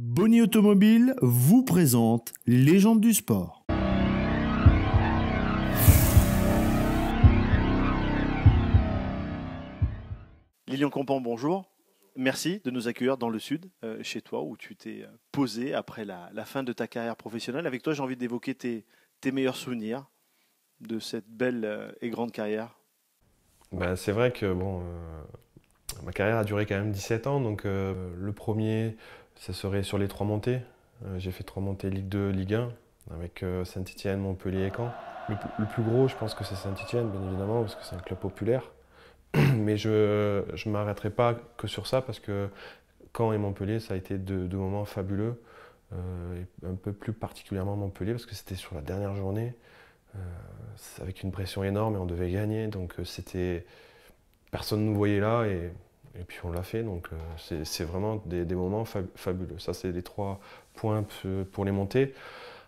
Bonnie Automobile vous présente Légende du sport. Lilian Compan, bonjour. Merci de nous accueillir dans le sud, euh, chez toi, où tu t'es euh, posé après la, fin de ta carrière professionnelle. Avec toi, j'ai envie d'évoquer tes, meilleurs souvenirs de cette belle euh, et grande carrière. Bah, c'est vrai que bon, ma carrière a duré quand même 17 ans, donc le premier ça serait sur les trois montées. Euh, j'ai fait trois montées Ligue 2, Ligue 1, avec euh, Saint-Etienne, Montpellier et Caen. Le, plus gros, je pense que c'est Saint-Etienne, bien évidemment, parce que c'est un club populaire. Mais je ne m'arrêterai pas que sur ça, parce que Caen et Montpellier, ça a été deux, moments fabuleux. Euh, un peu plus particulièrement Montpellier, parce que c'était sur la dernière journée, avec une pression énorme et on devait gagner. Donc c'était. Personne ne nous voyait là et et puis on l'a fait. Donc euh, c'est vraiment des, moments fabuleux. Ça, c'est les trois points pour les montées.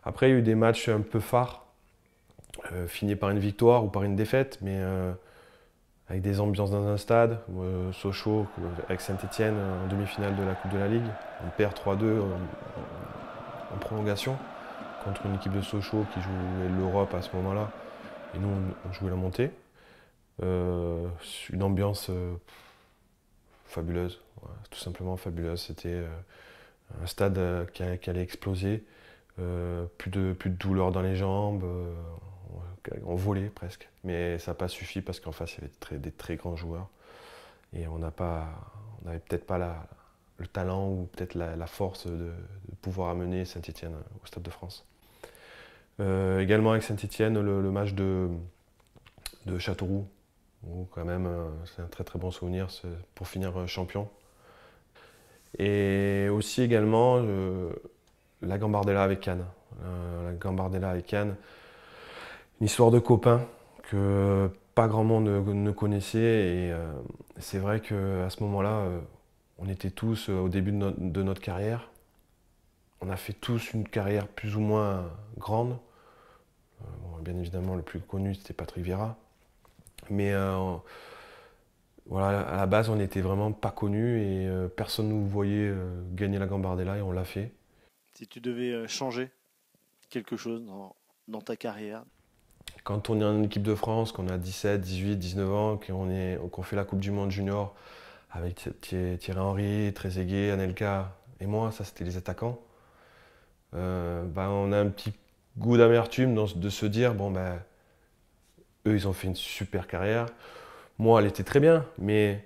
Après, il y a eu des matchs un peu phares, euh, finis par une victoire ou par une défaite, mais euh, avec des ambiances dans un stade. Sochaux, avec Saint-Etienne, en demi-finale de la Coupe de la Ligue, on perd 3-2 en, prolongation contre une équipe de Sochaux qui jouait l'Europe à ce moment-là. Et nous, on jouait la montée. une ambiance fabuleuse, tout simplement fabuleuse. C'était euh, un stade euh, qui, allait exploser, euh, plus, de, plus douleur dans les jambes, on volait presque. Mais ça n'a pas suffi parce qu'en face, il y avait des très, grands joueurs. Et on n'avait peut-être pas le talent ou peut-être la, force de, pouvoir amener Saint-Etienne au Stade de France. également avec Saint-Etienne, le, match de Châteauroux quand même euh, c'est un très très bon souvenir pour finir euh, champion. Et aussi également euh, la Gambardella avec Cannes. la Gambardella avec Cannes, une histoire de copains que pas grand monde ne connaissait. Et c'est vrai qu'à ce moment-là, on était tous au début de, notre carrière. On a fait tous une carrière plus ou moins grande. bien évidemment, le plus connu, c'était Patrick Vieira. Mais euh, voilà, à la base, on n'était vraiment pas connus et euh, personne ne nous voyait euh, gagner la Gambardella et on l'a fait. Si tu devais changer quelque chose dans, ta carrière Quand on est en équipe de France, qu'on a 17, 18, 19 ans, qu'on fait la Coupe du Monde junior avec Thierry Henry, Trezeguet, Anelka et moi, ça c'était les attaquants, bah, on a un petit goût d'amertume de se dire, bon ben eux, ils ont fait une super carrière. Moi, elle était très bien, mais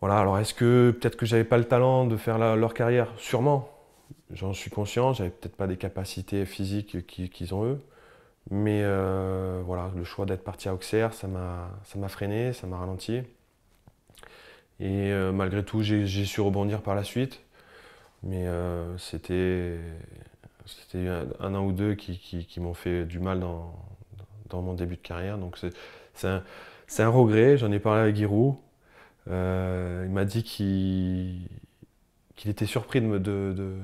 voilà. Alors, est-ce que peut-être que j'avais pas le talent de faire leur carrière Sûrement. J'en suis conscient. J'avais peut-être pas des capacités physiques qu'ils ont eux. Mais euh, voilà, le choix d'être parti à Auxerre, ça m'a freiné, ça m'a ralenti. Et euh, malgré tout, j'ai su rebondir par la suite. Mais euh, c'était un, an ou deux qui, qui m'ont fait du mal dans, mon début de carrière. Donc c'est un, regret. J'en ai parlé avec Giroud. Euh, il m'a dit qu'il était surpris de, de,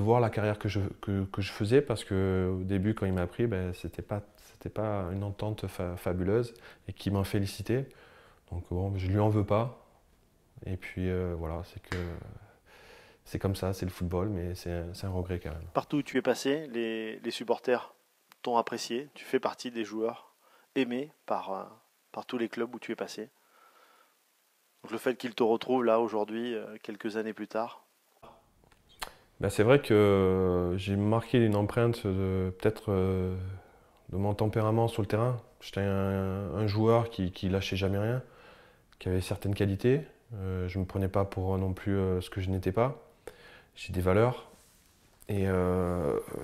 voir la carrière que je, que, je faisais parce qu'au début, quand il m'a appris, ben, c'était pas c'était pas une entente fabuleuse et qui m'en félicité, Donc bon, je lui en veux pas. Et puis euh, voilà, c'est que c'est comme ça, c'est le football, mais c'est un, regret quand même. Partout où tu es passé, les, les supporters t'ont apprécié. Tu fais partie des joueurs aimés par, euh, par tous les clubs où tu es passé. Donc le fait qu'ils te retrouvent là aujourd'hui, euh, quelques années plus tard. Bah, c'est vrai que euh, j'ai marqué une empreinte de peut-être de mon tempérament sur le terrain. J'étais un, joueur qui, qui lâchait jamais rien, qui avait certaines qualités. je ne me prenais pas pour non plus ce que je n'étais pas. J'ai des valeurs. Et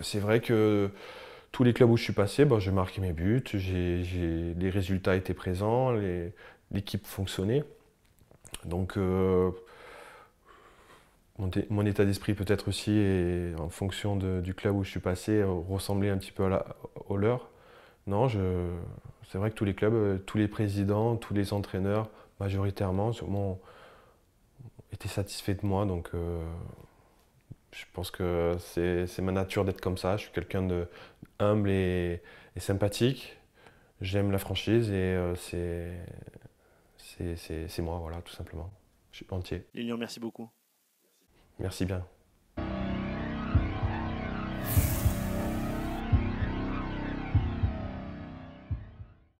c'est vrai que tous les clubs où je suis passé, ben, j'ai marqué mes buts, les résultats étaient présents, l'équipe fonctionnait. Donc euh, mon, état d'esprit peut-être aussi, est, en fonction du club où je suis passé, ressemblait un petit peu à au leur. Non, c'est vrai que tous les clubs, euh, tous les présidents, tous les entraîneurs, majoritairement, sûrement, étaient satisfaits de moi. Donc euh, je pense que c'est ma nature d'être comme ça. Je suis quelqu'un de humble et, sympathique. J'aime la franchise et euh, c'est moi, voilà, tout simplement. Je suis entier. Lilian, merci beaucoup. Merci bien.